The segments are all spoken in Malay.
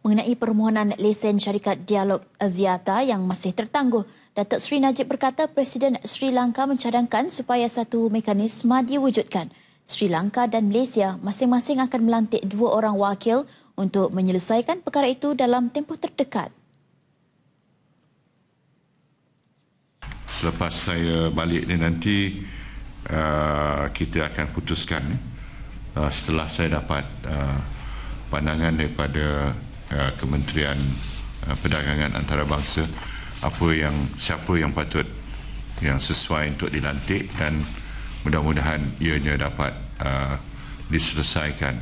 Mengenai permohonan lesen syarikat dialog Aziata yang masih tertangguh, Datuk Seri Najib berkata Presiden Sri Lanka mencadangkan supaya satu mekanisme diwujudkan. Sri Lanka dan Malaysia masing-masing akan melantik dua orang wakil untuk menyelesaikan perkara itu dalam tempoh terdekat. Selepas saya balik ni nanti, uh, kita akan putuskan eh. uh, setelah saya dapat uh, pandangan daripada Uh, Kementerian uh, Perdagangan Antarabangsa apa yang siapa yang patut yang sesuai untuk dilantik dan mudah-mudahan ianya dapat uh, diselesaikan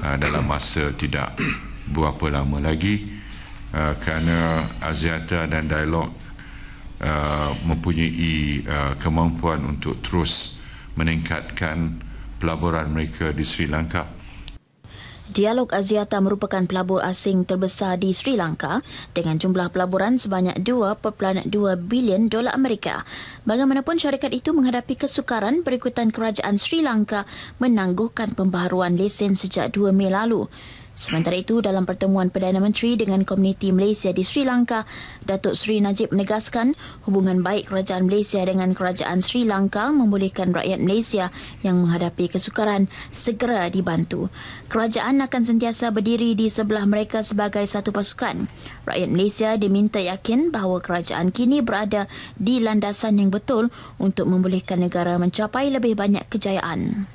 uh, dalam masa tidak berapa lama lagi uh, kerana Aziata dan dialog uh, mempunyai uh, kemampuan untuk terus meningkatkan pelaburan mereka di Sri Lanka Dialog Aziata merupakan pelabur asing terbesar di Sri Lanka dengan jumlah pelaburan sebanyak 2.2 bilion dolar Amerika. Bagaimanapun syarikat itu menghadapi kesukaran berikutan kerajaan Sri Lanka menangguhkan pembaharuan lesen sejak 2 Mei lalu. Sementara itu, dalam pertemuan Perdana Menteri dengan komuniti Malaysia di Sri Lanka, Datuk Seri Najib menegaskan hubungan baik Kerajaan Malaysia dengan Kerajaan Sri Lanka membolehkan rakyat Malaysia yang menghadapi kesukaran segera dibantu. Kerajaan akan sentiasa berdiri di sebelah mereka sebagai satu pasukan. Rakyat Malaysia diminta yakin bahawa kerajaan kini berada di landasan yang betul untuk membolehkan negara mencapai lebih banyak kejayaan.